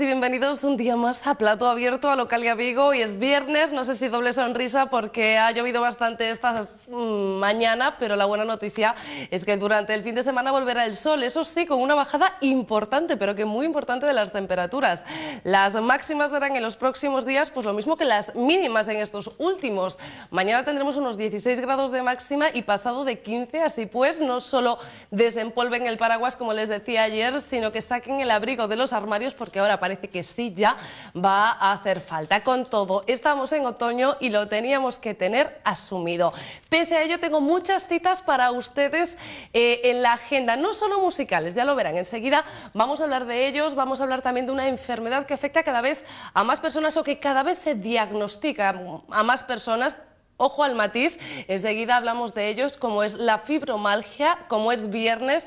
y bienvenidos un día más a Plato Abierto a Localia Vigo. y es viernes, no sé si doble sonrisa porque ha llovido bastante esta mm, mañana, pero la buena noticia es que durante el fin de semana volverá el sol, eso sí, con una bajada importante, pero que muy importante de las temperaturas. Las máximas serán en los próximos días, pues lo mismo que las mínimas en estos últimos. Mañana tendremos unos 16 grados de máxima y pasado de 15, así pues, no solo desempolven el paraguas, como les decía ayer, sino que saquen el abrigo de los armarios porque ahora parece que sí ya va a hacer falta. Con todo, estamos en otoño y lo teníamos que tener asumido. Pese a ello, tengo muchas citas para ustedes eh, en la agenda, no solo musicales, ya lo verán enseguida, vamos a hablar de ellos, vamos a hablar también de una enfermedad que afecta cada vez a más personas o que cada vez se diagnostica a más personas Ojo al matiz, enseguida hablamos de ellos, como es la fibromalgia, como es viernes.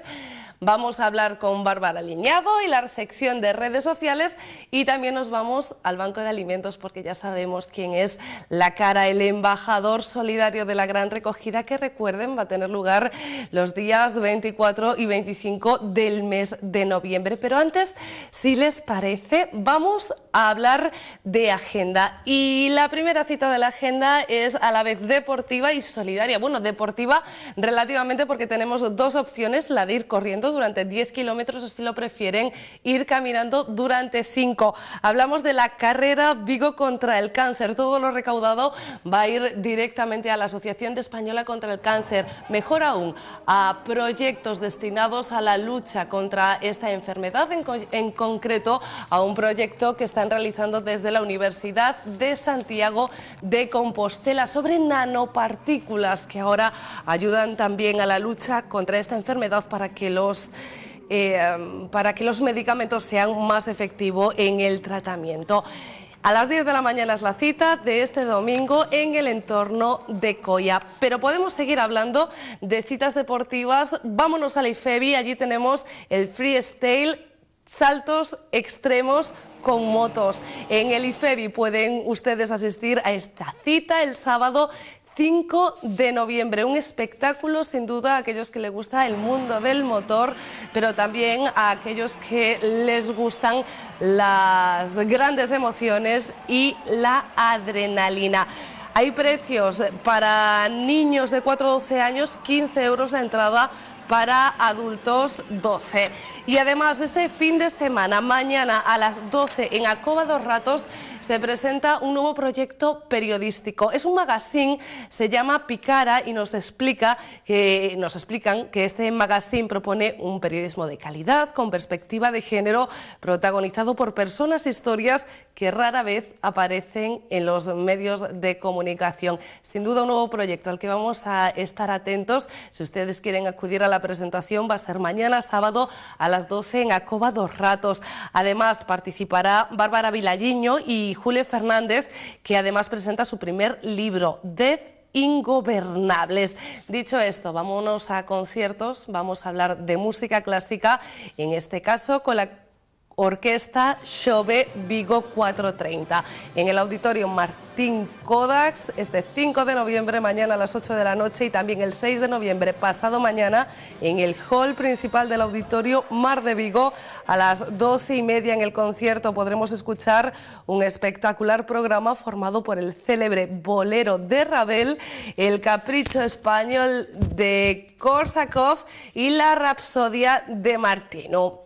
Vamos a hablar con Bárbara Liñado y la sección de redes sociales y también nos vamos al Banco de Alimentos porque ya sabemos quién es la cara, el embajador solidario de la gran recogida que recuerden va a tener lugar los días 24 y 25 del mes de noviembre. Pero antes, si les parece, vamos a hablar de agenda y la primera cita de la agenda es a la vez deportiva y solidaria. Bueno, deportiva relativamente porque tenemos dos opciones, la de ir corriendo durante 10 kilómetros o si lo prefieren ir caminando durante 5. Hablamos de la carrera Vigo contra el cáncer. Todo lo recaudado va a ir directamente a la Asociación Española contra el Cáncer. Mejor aún, a proyectos destinados a la lucha contra esta enfermedad, en concreto a un proyecto que están realizando desde la Universidad de Santiago de Compostela sobre nanopartículas que ahora ayudan también a la lucha contra esta enfermedad para que los eh, mm, para que los medicamentos sean más efectivos en el tratamiento. A las 10 de la mañana es la cita de este domingo en el entorno de Coya. Pero podemos seguir hablando de citas deportivas. Vámonos a la IFEBI, allí tenemos el freestyle, saltos extremos con motos. En el IFEBI pueden ustedes asistir a esta cita el sábado 5 de noviembre. Un espectáculo sin duda a aquellos que les gusta el mundo del motor, pero también a aquellos que les gustan las grandes emociones y la adrenalina. Hay precios para niños de 4 a 12 años, 15 euros la entrada para adultos 12. Y además, este fin de semana, mañana a las 12 en Acoba dos Ratos, se presenta un nuevo proyecto periodístico. Es un magazine, se llama Picara y nos explica que nos explican que este magazine propone un periodismo de calidad con perspectiva de género protagonizado por personas e historias que rara vez aparecen en los medios de comunicación. Sin duda un nuevo proyecto al que vamos a estar atentos. Si ustedes quieren acudir a la presentación va a ser mañana sábado a las 12 en Acoba Dos Ratos. Además participará Bárbara Vilayiño y Julio Fernández, que además presenta su primer libro, Death ingobernables. Dicho esto, vámonos a conciertos, vamos a hablar de música clásica, en este caso con la Orquesta Chove Vigo 430 en el Auditorio Martín Kodaks, este 5 de noviembre mañana a las 8 de la noche y también el 6 de noviembre pasado mañana en el hall principal del Auditorio Mar de Vigo a las 12 y media en el concierto podremos escuchar un espectacular programa formado por el célebre bolero de Ravel, el capricho español de Korsakov y la rapsodia de Martino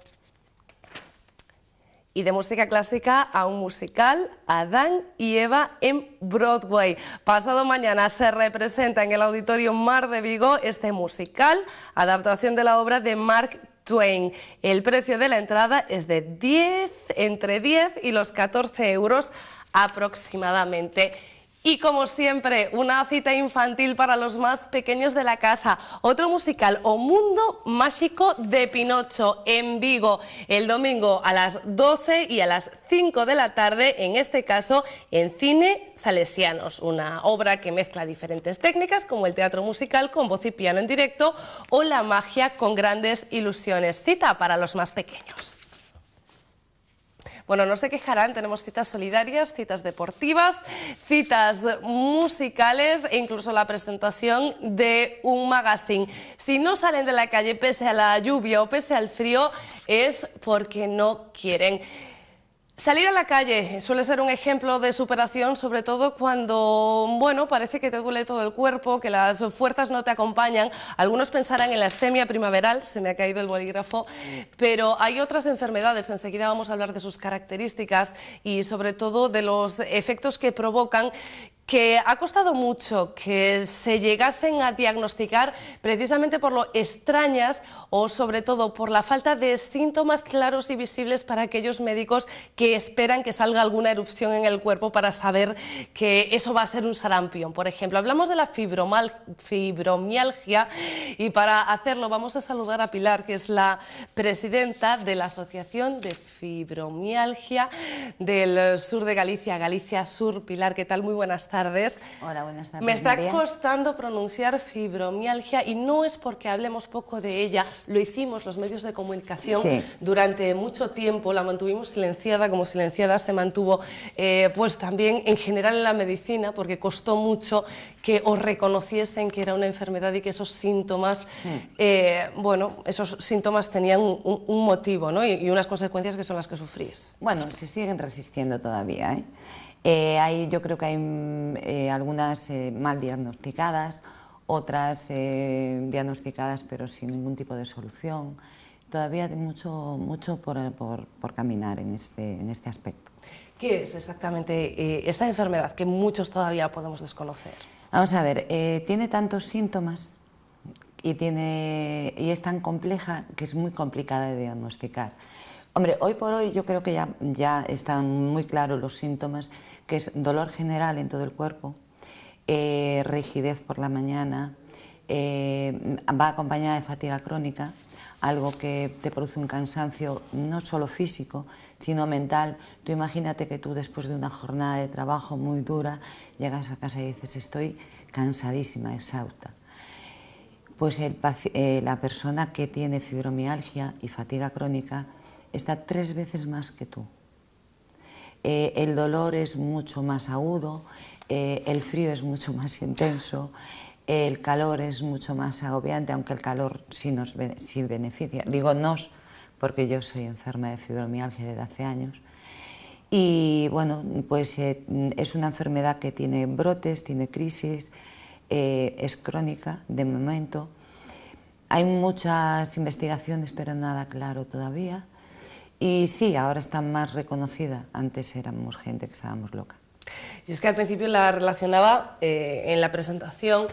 y de música clásica a un musical, Adán y Eva en Broadway. Pasado mañana se representa en el Auditorio Mar de Vigo este musical, adaptación de la obra de Mark Twain. El precio de la entrada es de 10, entre 10 y los 14 euros aproximadamente. Y como siempre, una cita infantil para los más pequeños de la casa. Otro musical, O Mundo Mágico de Pinocho, en Vigo, el domingo a las 12 y a las 5 de la tarde, en este caso en Cine Salesianos, una obra que mezcla diferentes técnicas como el teatro musical con voz y piano en directo o la magia con grandes ilusiones. Cita para los más pequeños. Bueno, no se quejarán, tenemos citas solidarias, citas deportivas, citas musicales e incluso la presentación de un magazine. Si no salen de la calle pese a la lluvia o pese al frío, es porque no quieren. Salir a la calle suele ser un ejemplo de superación, sobre todo cuando, bueno, parece que te duele todo el cuerpo, que las fuerzas no te acompañan. Algunos pensarán en la estemia primaveral, se me ha caído el bolígrafo, pero hay otras enfermedades, enseguida vamos a hablar de sus características y sobre todo de los efectos que provocan que ha costado mucho que se llegasen a diagnosticar precisamente por lo extrañas o sobre todo por la falta de síntomas claros y visibles para aquellos médicos que esperan que salga alguna erupción en el cuerpo para saber que eso va a ser un sarampión. Por ejemplo, hablamos de la fibromialgia y para hacerlo vamos a saludar a Pilar, que es la presidenta de la Asociación de Fibromialgia del Sur de Galicia, Galicia Sur. Pilar, ¿qué tal? Muy buenas tardes. Hola, buenas tardes. Me está costando pronunciar fibromialgia y no es porque hablemos poco de ella, lo hicimos los medios de comunicación durante mucho tiempo, la mantuvimos silenciada, como silenciada se mantuvo eh, pues también en general en la medicina, porque costó mucho que os reconociesen que era una enfermedad y que esos síntomas, eh, bueno, esos síntomas tenían un, motivo y, unas consecuencias que son las que sufrís. Bueno, se siguen resistiendo todavía. ¿eh? Eh, yo creo que hay eh, algunas eh, mal diagnosticadas, otras diagnosticadas pero sin ningún tipo de solución. Todavía hay mucho, mucho por, por, por caminar en este, en este aspecto. ¿Qué es exactamente esta enfermedad que muchos todavía podemos desconocer? Vamos a ver, tiene tantos síntomas y, tiene, y es tan compleja que es muy complicada de diagnosticar. Hombre, hoy por hoy yo creo que ya, ya están muy claros los síntomas que es dolor general en todo el cuerpo, eh, rigidez por la mañana, eh, va acompañada de fatiga crónica, algo que te produce un cansancio no solo físico, sino mental. Tú imagínate que tú después de una jornada de trabajo muy dura, llegas a casa y dices, estoy cansadísima, exhausta. Pues eh, la persona que tiene fibromialgia y fatiga crónica está tres veces más que tú. Eh, el dolor es mucho más agudo, eh, el frío es mucho más intenso, el calor es mucho más agobiante, aunque el calor sí nos beneficia. Digo nos, porque yo soy enferma de fibromialgia desde hace años. Y bueno, pues eh, es una enfermedad que tiene brotes, tiene crisis, es crónica de momento. Hay muchas investigaciones, pero nada claro todavía. Y sí, ahora está más reconocida. Antes éramos gente que estábamos loca. Y es que al principio la relacionaba eh, en la presentación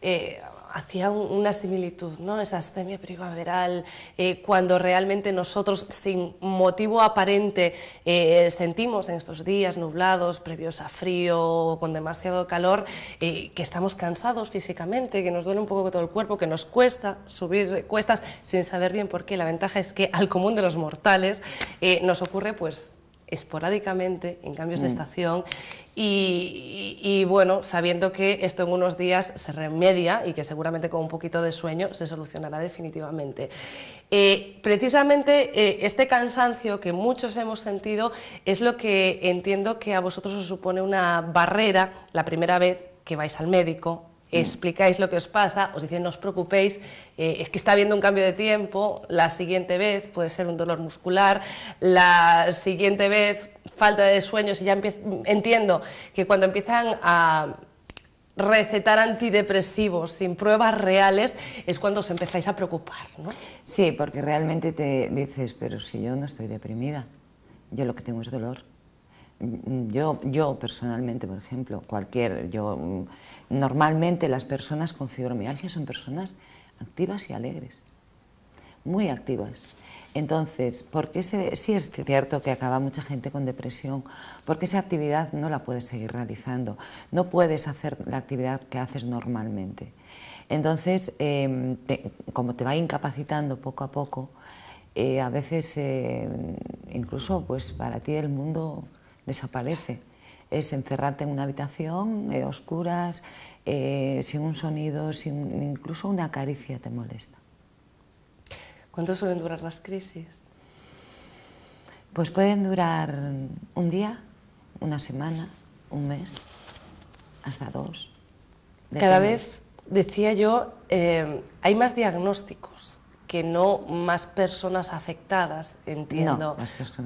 eh, hacía una similitud, ¿no? Esa astemia primaveral, eh, cuando realmente nosotros, sin motivo aparente, eh, sentimos en estos días nublados, previos a frío, con demasiado calor, eh, que estamos cansados físicamente, que nos duele un poco todo el cuerpo, que nos cuesta subir cuestas sin saber bien por qué. La ventaja es que al común de los mortales nos ocurre, pues, esporádicamente, en cambios de mm. estación, y, bueno, sabiendo que esto en unos días se remedia y que seguramente con un poquito de sueño se solucionará definitivamente. Eh, precisamente eh, este cansancio que muchos hemos sentido es lo que entiendo que a vosotros os supone una barrera la primera vez que vais al médico, Mm. explicáis lo que os pasa, os dicen no os preocupéis, eh, es que está habiendo un cambio de tiempo, la siguiente vez puede ser un dolor muscular, la siguiente vez falta de sueños, y ya entiendo que cuando empiezan a recetar antidepresivos sin pruebas reales es cuando os empezáis a preocupar, ¿no? Sí, porque realmente te dices, pero si yo no estoy deprimida, yo lo que tengo es dolor. Mm, yo, yo personalmente, por ejemplo, cualquier, yo mm, Normalmente las personas con fibromialgia son personas activas y alegres, muy activas. Entonces, ¿por qué sí es cierto que acaba mucha gente con depresión? Porque esa actividad no la puedes seguir realizando, no puedes hacer la actividad que haces normalmente. Entonces, em, como te va incapacitando poco a poco, eh, a veces em, incluso pues para ti el mundo desaparece es encerrarte en una habitación eh, oscuras, eh, sin un sonido, sin incluso una caricia te molesta. ¿Cuánto suelen durar las crisis? Pues pueden durar un día, una semana, un mes, hasta dos. Cada vez, decía yo, eh, hay más diagnósticos que no más personas afectadas, entiendo.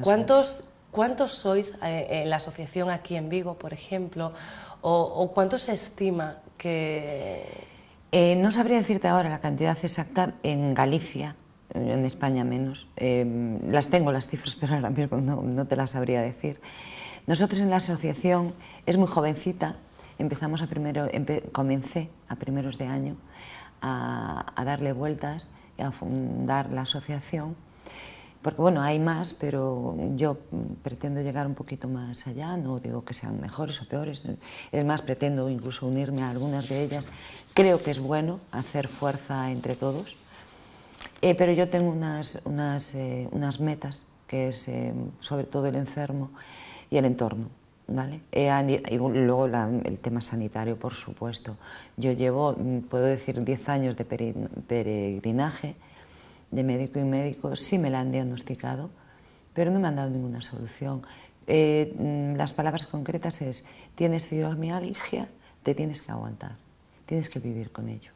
¿Cuántos ¿Cuántos sois en eh, eh, la asociación aquí en Vigo, por ejemplo? ¿O, cuánto se estima que...? Eh, no sabría decirte ahora la cantidad exacta en Galicia, en España menos. Em, las tengo las cifras, pero ahora mismo no, te las sabría decir. Nosotros en la asociación es muy jovencita, empezamos a primero, comencé a primeros de año a, a darle vueltas y a fundar la asociación porque bueno, hay más, pero yo pretendo llegar un poquito más allá, no digo que sean mejores o peores, es más, pretendo incluso unirme a algunas de ellas. Creo que es bueno hacer fuerza entre todos, eh, pero yo tengo unas, unas, eh, unas metas, que es eh, sobre todo el enfermo y el entorno. ¿Vale? y luego el tema sanitario, por supuesto. Yo llevo, mm, puedo decir, 10 años de peregrinaje, de médico y médico, sí me la han diagnosticado, pero no me han dado ninguna solución. Eh, mm, las palabras concretas es, tienes fibromialgia, te tienes que aguantar, tienes que vivir con ello.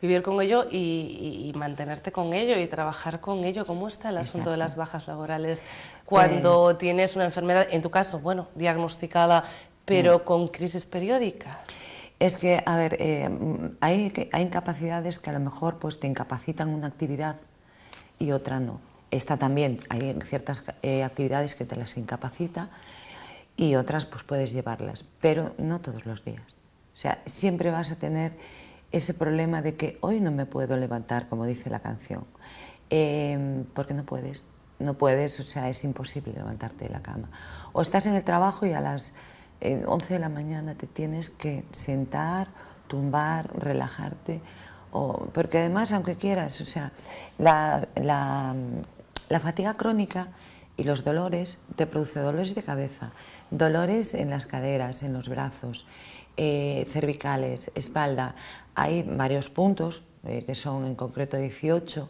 Vivir con ello y, mantenerte con ello y trabajar con ello. ¿Cómo está el asunto de las bajas laborales cuando pues tienes una enfermedad, en tu caso, bueno, diagnosticada, pero con crisis periódicas? Es que, a ver, eh, hay, hay, incapacidades que a lo mejor pues, te incapacitan una actividad y otra no. Esta también, hay ciertas eh, actividades que te las incapacita y otras pues puedes llevarlas, pero no todos los días. O sea, siempre vas a tener ese problema de que hoy no me puedo levantar, como dice la canción, em, porque no puedes, no puedes, o sea, es imposible levantarte de la cama. O estás en el trabajo y a las en 11 de la mañana te tienes que sentar, tumbar, relajarte, o, porque además, aunque quieras, o sea, la, fatiga crónica y los dolores te produce dolores de cabeza, dolores en las caderas, en los brazos, eh, cervicales, espalda. Hay varios puntos, eh, que son en concreto 18,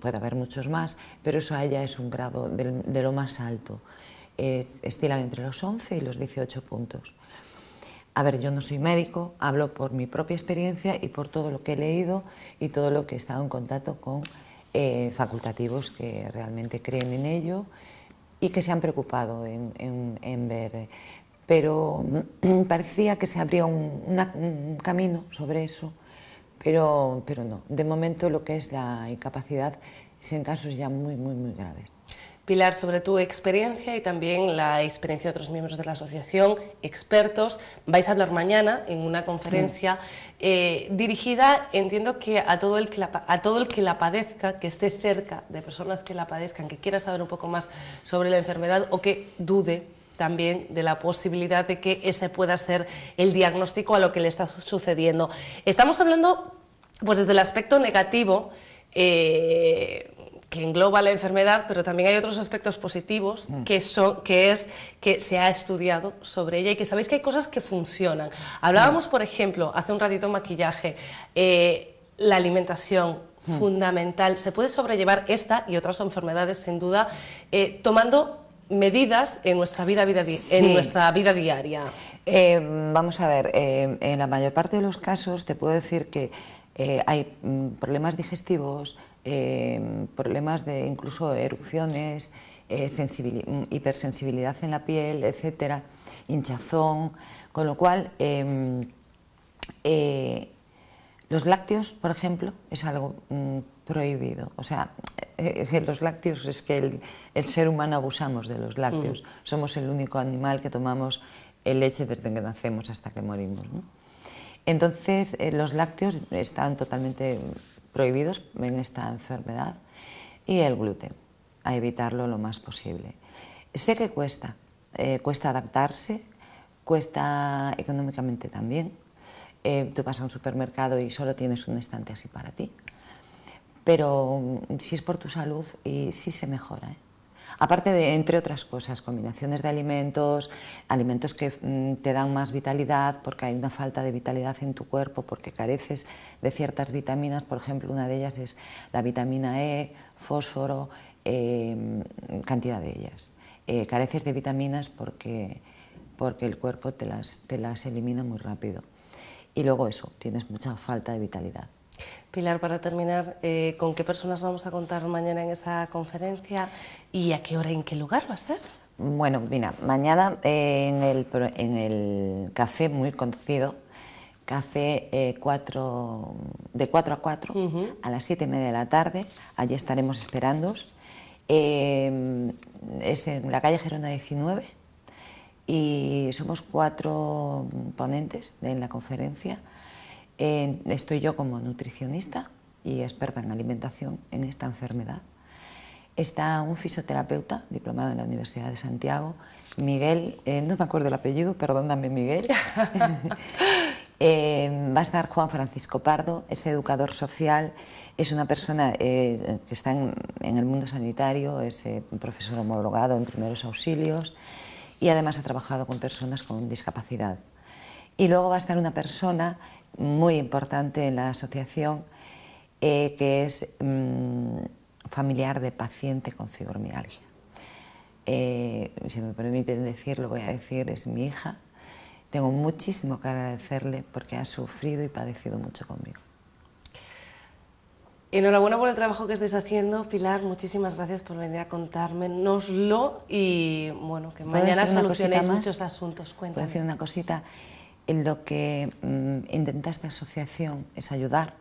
puede haber muchos más, pero eso ya es un grado de lo más alto es, estilan entre los 11 y los 18 puntos. A ver, yo no soy médico, hablo por mi propia experiencia y por todo lo que he leído y todo lo que he estado en contacto con eh, facultativos que realmente creen en ello y que se han preocupado en, ver. Pero mm, parecía que se abría un, un camino sobre eso, pero, pero no. De momento lo que es la incapacidad es en casos ya muy, muy, muy graves. Pilar, sobre tu experiencia y también la experiencia de otros miembros de la asociación, expertos, vais a hablar mañana en una conferencia eh, dirigida, entiendo que a, todo el que la, a todo el que la padezca, que esté cerca de personas que la padezcan, que quiera saber un poco más sobre la enfermedad o que dude también de la posibilidad de que ese pueda ser el diagnóstico a lo que le está sucediendo. Estamos hablando, pues desde el aspecto negativo, eh, que engloba la enfermedad, pero también hay otros aspectos positivos mm. que, son, que es que se ha estudiado sobre ella y que sabéis que hay cosas que funcionan. Hablábamos, mm. por ejemplo, hace un ratito maquillaje, eh, la alimentación, mm. fundamental. Se puede sobrellevar esta y otras enfermedades, sin duda, eh, tomando medidas en nuestra vida, en nuestra vida diaria. Em, vamos a ver, em, en la mayor parte de los casos te puedo decir que eh, hay problemas digestivos, Em, problemas de incluso erupciones, eh, mm, hipersensibilidad en la piel, etcétera, hinchazón, con lo cual em, eh, los lácteos, por ejemplo, es algo mm, prohibido. O sea, eh, los lácteos es que el, ser humano abusamos de los lácteos. Somos el único animal que tomamos leche desde que nacemos hasta que morimos. Entonces, los lácteos están totalmente prohibidos en esta enfermedad, y el gluten, a evitarlo lo más posible. Sé que cuesta, eh, cuesta adaptarse, cuesta económicamente también. Eh, tú vas a un supermercado y solo tienes un estante así para ti. Pero mm, si es por tu salud, y si se mejora. ¿eh? aparte de, entre otras cosas, combinaciones de alimentos, alimentos que mm, te dan más vitalidad porque hay una falta de vitalidad en tu cuerpo, porque careces de ciertas vitaminas, por ejemplo, una de ellas es la vitamina E, fósforo, em, cantidad de ellas. Eh, careces de vitaminas porque, porque el cuerpo te las, te las elimina muy rápido. Y luego eso, tienes mucha falta de vitalidad. Pilar, para terminar, eh, ¿con qué personas vamos a contar mañana en esa conferencia y a qué hora y en qué lugar va a ser? Bueno, mira, mañana eh, en, el, café muy conocido, café eh, de 4 a 4, a las 7 y media de la tarde, allí estaremos esperando. es en la calle Gerona 19 y somos cuatro ponentes en la conferencia estoy yo como nutricionista y experta en alimentación en esta enfermedad. Está un fisioterapeuta diplomado en la Universidad de Santiago, Miguel, eh, no me acuerdo el apellido, perdóname Miguel. Eh, va a estar Juan Francisco Pardo, es educador social, es una persona eh, que está en, en, el mundo sanitario, es profesor homologado en primeros auxilios y además ha trabajado con personas con discapacidad. Y luego va a estar una persona muy importante en la asociación, eh, que es mm, familiar de paciente con fibromialgia. Eh, si me permiten decirlo, voy a decir, es mi hija. Tengo muchísimo que agradecerle porque ha sufrido y padecido mucho conmigo. Enhorabuena por el trabajo que estés haciendo, Pilar. Muchísimas gracias por venir a lo y bueno, que mañana solucionéis muchos asuntos. Cuenta una cosita? en lo que mm, intenta esta asociación es ayudar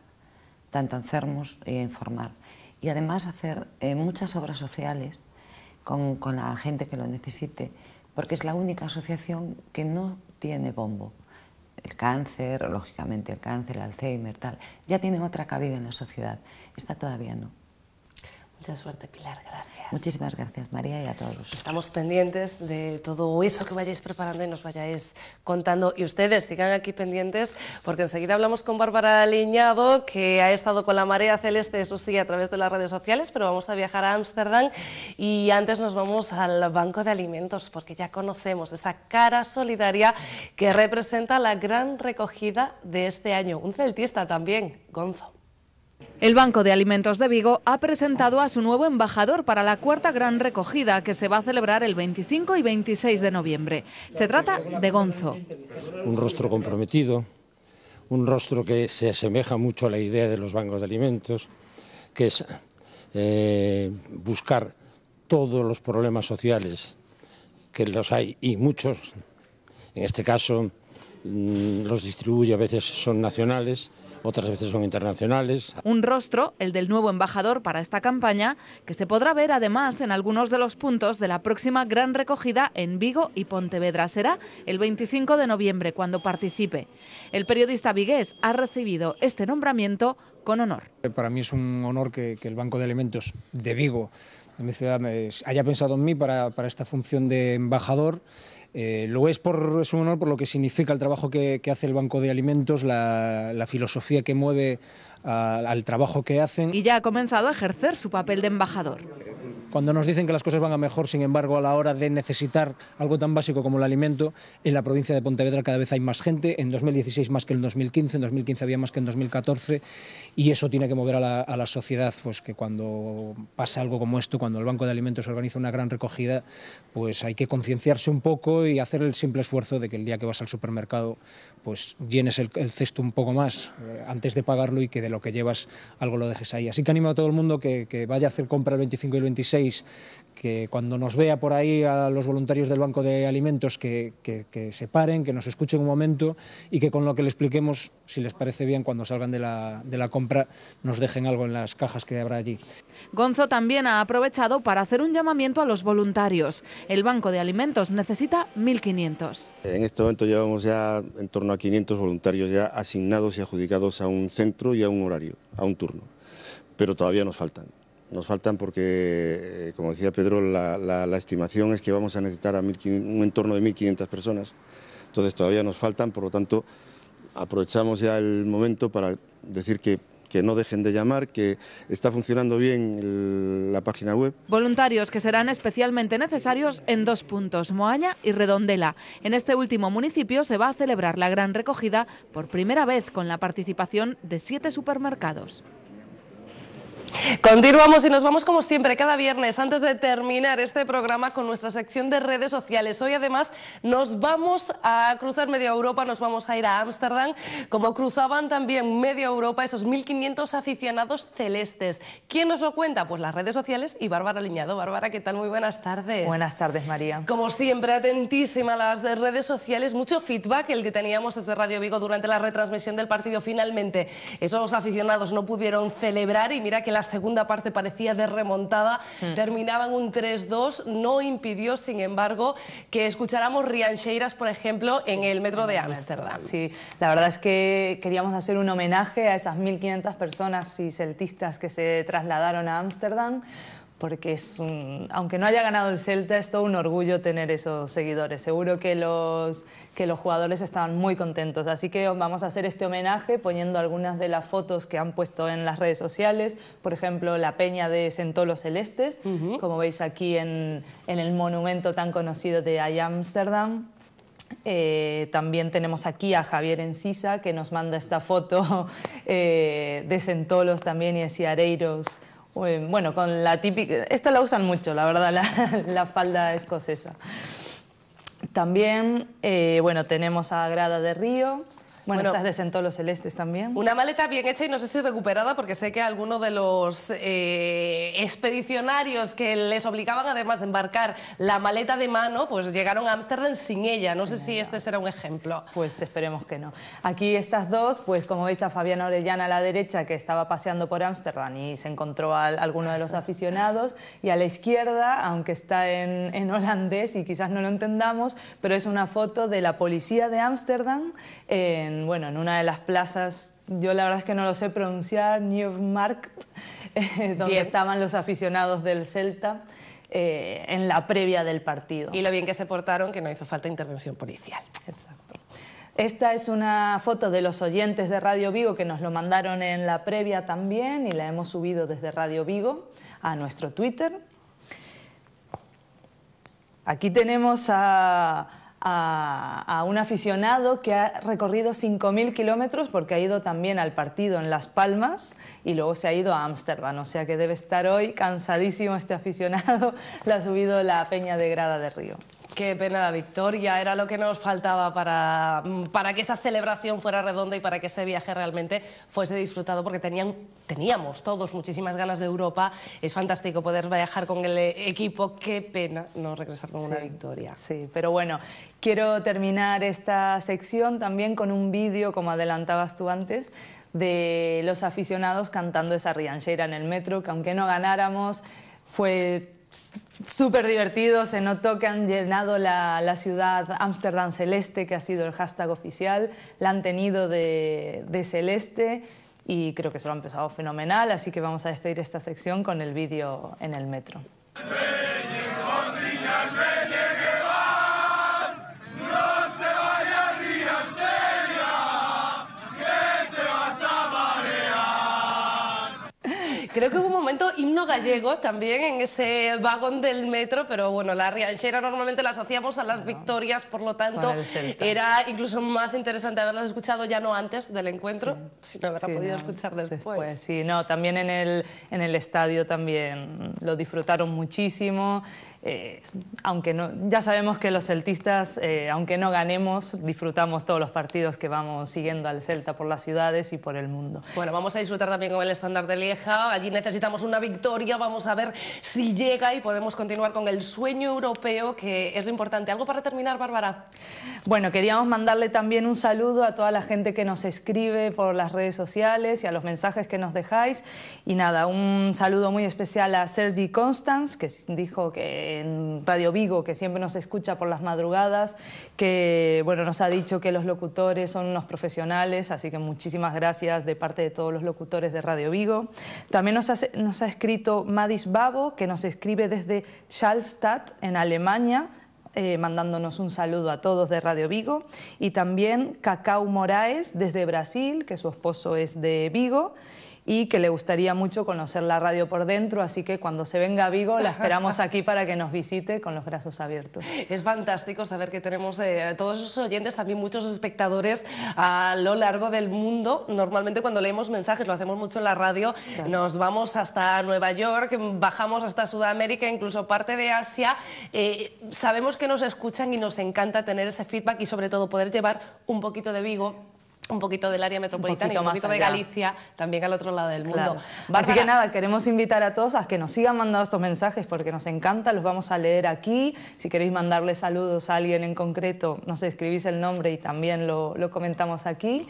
tanto a enfermos e informar. Y además hacer eh, muchas obras sociales con, la gente que lo necesite, porque es la única asociación que no tiene bombo. El cáncer, lógicamente el cáncer, el Alzheimer, tal, ya tienen otra cabida en la sociedad. Está todavía no. Mucha suerte, Pilar. Gracias. Muchísimas gracias, María, y a todos. Estamos pendientes de todo eso que vayáis preparando y nos vayáis contando. Y ustedes sigan aquí pendientes, porque enseguida hablamos con Bárbara Liñado, que ha estado con la marea celeste, eso sí, a través de las redes sociales, pero vamos a viajar a Ámsterdam y antes nos vamos al Banco de Alimentos, porque ya conocemos esa cara solidaria que representa la gran recogida de este año. Un celtista también, Gonzo. El Banco de Alimentos de Vigo ha presentado a su nuevo embajador para la cuarta gran recogida que se va a celebrar el 25 y 26 de noviembre. Se trata de Gonzo. Un rostro comprometido, un rostro que se asemeja mucho a la idea de los bancos de alimentos, que es eh, buscar todos los problemas sociales, que los hay y muchos, en este caso mm, los distribuye, a veces son nacionales, otras veces son internacionales. Un rostro, el del nuevo embajador para esta campaña, que se podrá ver además en algunos de los puntos de la próxima gran recogida en Vigo y Pontevedra. Será el 25 de noviembre cuando participe. El periodista vigués ha recibido este nombramiento con honor. Para mí es un honor que, el Banco de Elementos de Vigo, de mi ciudad, haya pensado en mí para esta función de embajador. Eh, lo es por es un honor por lo que significa el trabajo que, hace el Banco de Alimentos, la, filosofía que mueve al trabajo que hacen. Y ya ha comenzado a ejercer su papel de embajador. Cuando nos dicen que las cosas van a mejor, sin embargo, a la hora de necesitar algo tan básico como el alimento, en la provincia de Pontevedra cada vez hay más gente, en 2016 más que en 2015, en 2015 había más que en 2014, y eso tiene que mover a la, sociedad, pues que cuando pasa algo como esto, cuando el Banco de Alimentos organiza una gran recogida, pues hay que concienciarse un poco y hacer el simple esfuerzo de que el día que vas al supermercado, pues llenes el, cesto un poco más eh, antes de pagarlo y que de lo que llevas algo lo dejes ahí. Así que animo a todo el mundo que, que vaya a hacer compra el 25 y el 26 que cuando nos vea por ahí a los voluntarios del Banco de Alimentos que, se paren, que nos escuchen un momento y que con lo que le expliquemos, si les parece bien, cuando salgan de la, de la compra, nos dejen algo en las cajas que habrá allí. Gonzo también ha aprovechado para hacer un llamamiento a los voluntarios. El Banco de Alimentos necesita 1.500. En este momento llevamos ya en torno a 500 voluntarios ya asignados y adjudicados a un centro y a un horario, a un turno, pero todavía nos faltan. Nos faltan porque, eh, como decía Pedro, la, estimación es que vamos a necesitar un entorno de 1.500 personas. Entonces todavía nos faltan, por lo tanto, aprovechamos ya el momento para decir que no dejen de llamar, que está funcionando bien la página web. Voluntarios que serán especialmente necesarios en dos puntos, Moaña y Redondela. En este último municipio se va a celebrar la gran recogida por primera vez con la participación de siete supermercados. Continuamos y nos vamos como siempre cada viernes antes de terminar este programa con nuestra sección de redes sociales. Hoy además nos vamos a cruzar media Europa, nos vamos a ir a Ámsterdam, como cruzaban también media Europa esos 1.500 aficionados celestes. ¿Quién nos lo cuenta? Pues las redes sociales y Bárbara Liñado. Bárbara, ¿qué tal? Muy buenas tardes. Buenas tardes, María. Como siempre, atentísima a las redes sociales, mucho feedback el que teníamos desde Radio Vigo durante la retransmisión del partido. Finalmente, esos aficionados no pudieron celebrar y mira que la la segunda parte parecía de remontada, mm. terminaban un 3-2, no impidió, sin embargo, que escucháramos Riancheiras, por ejemplo, en el metro de Ámsterdam. Sí, la verdad es que queríamos hacer un homenaje a esas 1.500 personas y celtistas que se trasladaron a Ámsterdam porque es aunque no haya ganado el Celta, es todo un orgullo tener esos seguidores. Seguro que los, que los jugadores estaban muy contentos. Así que vamos a hacer este homenaje poniendo algunas de las fotos que han puesto en las redes sociales. Por ejemplo, la peña de Sentolos Celestes, como veis aquí en, el monumento tan conocido de Amsterdam. Eh, también tenemos aquí a Javier Encisa, que nos manda esta foto eh, de Sentolos también y de Ciareiros bueno, con la típica... Esta la usan mucho, la verdad, la, falda escocesa. También, eh, bueno, tenemos a Grada de Río, bueno, bueno, de Sentolos Celestes también. Una maleta bien hecha y no sé si recuperada, porque sé que algunos de los eh, expedicionarios que les obligaban además a embarcar la maleta de mano, pues llegaron a Ámsterdam sin ella. No sé si este será un ejemplo. Pues esperemos que no. Aquí estas dos, pues como veis a Fabiana Orellana a la derecha, que estaba paseando por Ámsterdam y se encontró a alguno de los aficionados, y a la izquierda, aunque está en, en holandés y quizás no lo entendamos, pero es una foto de la policía de Ámsterdam en bueno, en una de las plazas, yo la verdad es que no lo sé pronunciar, Newmark, eh, donde estaban los aficionados del Celta. Eh, en la previa del partido. Y lo bien que se portaron, que no hizo falta intervención policial. Exacto. Esta es una foto de los oyentes de Radio Vigo que nos lo mandaron en la previa también y la hemos subido desde Radio Vigo a nuestro Twitter. Aquí tenemos a a, un aficionado que ha recorrido 5.000 kilómetros porque ha ido también al partido en Las Palmas y luego se ha ido a Ámsterdam. O sea que debe estar hoy cansadísimo este aficionado. La ha subido la Peña de Grada de Río qué pena la victoria, era lo que nos faltaba para, mm, para que esa celebración fuera redonda y para que ese viaje realmente fuese disfrutado, porque tenían, teníamos todos muchísimas ganas de Europa, es fantástico poder viajar con el equipo, qué pena no regresar con una victoria. Sí, pero bueno, quiero terminar esta sección también con un vídeo, como adelantabas tú antes, de los aficionados cantando esa rianchera en el metro, que aunque no ganáramos, fue súper divertido, se notó que han llenado la, ciudad Ámsterdam Celeste, que ha sido el hashtag oficial, la han tenido de, celeste y creo que se lo han empezado fenomenal, así que vamos a despedir esta sección con el vídeo en el metro. Creo que hubo un momento himno gallego también en ese vagón del metro, pero bueno, la rianchera normalmente la asociamos a las victorias, por lo tanto, era incluso más interesante haberlas escuchado ya no antes del encuentro, sino haberla podido escuchar después. después. Sí, no, también en el, en el estadio también lo disfrutaron muchísimo. Eh, aunque no, ya sabemos que los celtistas, eh, aunque no ganemos, disfrutamos todos los partidos que vamos siguiendo al Celta por las ciudades y por el mundo. Bueno, vamos a disfrutar también con el estándar de Lieja. Allí necesitamos una victoria. Vamos a ver si llega y podemos continuar con el sueño europeo, que es lo importante. ¿Algo para terminar, Bárbara? Bueno, queríamos mandarle también un saludo a toda la gente que nos escribe por las redes sociales y a los mensajes que nos dejáis. Y nada, un saludo muy especial a Sergi Constance que dijo que en Radio Vigo, que siempre nos escucha por las madrugadas, que bueno, nos ha dicho que los locutores son unos profesionales, así que muchísimas gracias de parte de todos los locutores de Radio Vigo. También nos ha, escrito Madis Babo, que nos escribe desde Schallstatt, en Alemania, eh, mandándonos un saludo a todos de Radio Vigo, y también Cacao Moraes desde Brasil, que su esposo es de Vigo, y que le gustaría mucho conocer la radio por dentro, así que cuando se venga a Vigo la esperamos aquí para que nos visite con los brazos abiertos. Es fantástico saber que tenemos eh, todos esos oyentes, también muchos espectadores a lo largo del mundo. Normalmente cuando leemos mensajes, lo hacemos mucho en la radio, nos vamos hasta Nueva York, bajamos hasta Sudamérica, incluso parte de Asia. Eh, sabemos que nos escuchan y nos encanta tener ese feedback y sobre todo poder llevar un poquito de Vigo un poquito del área metropolitana un y un poquito de Galicia, también al otro lado del mundo. Así que nada, queremos invitar a todos a que nos sigan mandando estos mensajes porque nos encanta, los vamos a leer aquí. Si queréis mandarle saludos a alguien en concreto, nos escribís el nombre y también lo, lo comentamos aquí.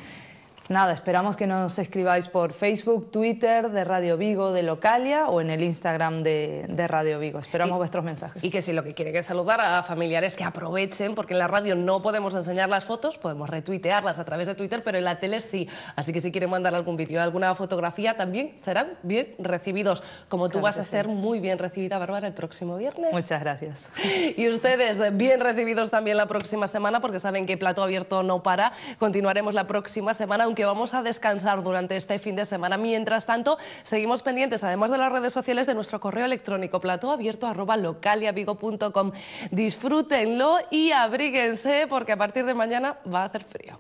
Nada, esperamos que nos escribáis por Facebook, Twitter de Radio Vigo de Localia o en el Instagram de, Radio Vigo. Esperamos vuestros mensajes. Y que si lo que quieren es saludar a familiares, que aprovechen, porque en la radio no podemos enseñar las fotos, podemos retuitearlas a través de Twitter, pero en la tele sí. Así que si quieren mandar algún vídeo, alguna fotografía, también serán bien recibidos. Como tú vas a ser muy bien recibida, Bárbara, el próximo viernes. Muchas gracias. Y ustedes, eh, bien recibidos también la próxima semana, porque saben que Plato Abierto no para. Continuaremos la próxima semana, aunque que vamos a descansar durante este fin de semana. Mientras tanto, seguimos pendientes, además de las redes sociales, de nuestro correo electrónico platoabierto.localiavigo.com. Disfrútenlo y abríguense porque a partir de mañana va a hacer frío.